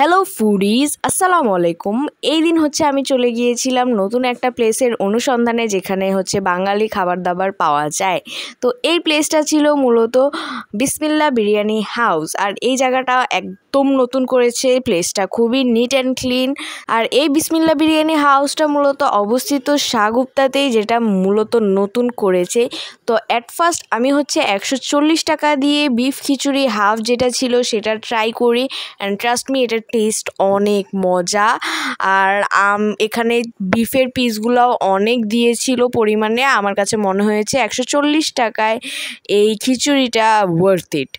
hello foodies আসসালামু আলাইকুম এই দিন হচ্ছে আমি চলে গিয়েছিলাম নতুন একটা প্লেসের অনুসন্ধানে যেখানে হচ্ছে বাঙালি খাবার দাবার পাওয়া যায় তো এই প্লেসটা ছিল মূলত বিসমিল্লা বিরিয়ানি হাউস আর এই জায়গাটা একদম নতুন করেছে প্লেসটা খুবই নিট অ্যান্ড ক্লিন আর এই বিসমিল্লা বিরিয়ানি হাউসটা মূলত অবস্থিত শাহগুপ্তাতেই যেটা মূলত নতুন করেছে তো অ্যাট ফার্স্ট আমি হচ্ছে একশো টাকা দিয়ে বিফ খিচুড়ি হাফ যেটা ছিল সেটা ট্রাই করি অ্যান্ড ট্রাস্ট মি এটা টেস্ট অনেক মজা আর আম এখানে বিফের পিসগুলোও অনেক দিয়েছিল পরিমাণে আমার কাছে মনে হয়েছে একশো টাকায় এই খিচুড়িটা ওয়ার্থ ইট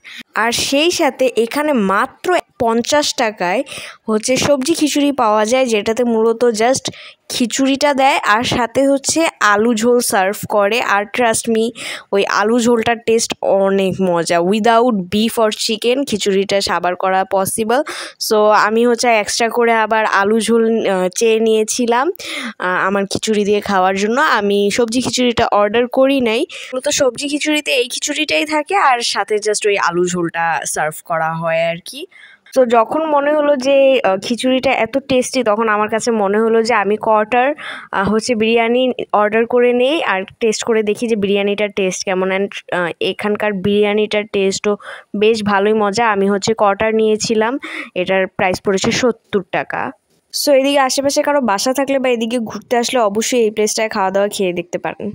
আর সেই সাথে এখানে মাত্র পঞ্চাশ টাকায় হচ্ছে সবজি খিচুড়ি পাওয়া যায় যেটাতে মূলত জাস্ট খিচুড়িটা দেয় আর সাথে হচ্ছে আলু ঝোল সার্ভ করে আর ট্রাস্ট মি ওই আলু ঝোলটার টেস্ট অনেক মজা উইদাউট বিফ অর চিকেন খিচুড়িটা সাবার করা পসিবল সো আমি হচ্ছে এক্সট্রা করে আবার আলু ঝোল চেয়ে নিয়েছিলাম আমার খিচুড়ি দিয়ে খাওয়ার জন্য আমি সবজি খিচুড়িটা অর্ডার করি নাই মূলত সবজি খিচুড়িতে এই খিচুড়িটাই থাকে আর সাথে জাস্ট ওই আলু ঝোলটা সার্ভ করা হয় আর কি তো যখন মনে হলো যে খিচুড়িটা এত টেস্টি তখন আমার কাছে মনে হলো যে আমি কোয়ার্টার হচ্ছে বিরিয়ানি অর্ডার করে নেই আর টেস্ট করে দেখি যে বিরিয়ানিটার টেস্ট কেমন অ্যান্ড এখানকার বিরিয়ানিটার টেস্টও বেশ ভালোই মজা আমি হচ্ছে কোয়ার্টার নিয়েছিলাম এটার প্রাইস পড়েছে সত্তর টাকা সো এদিকে আশেপাশে কারো বাসা থাকলে বা এদিকে ঘুরতে আসলে অবশ্যই এই প্লেসটায় খাওয়া দাওয়া খেয়ে দেখতে পারেন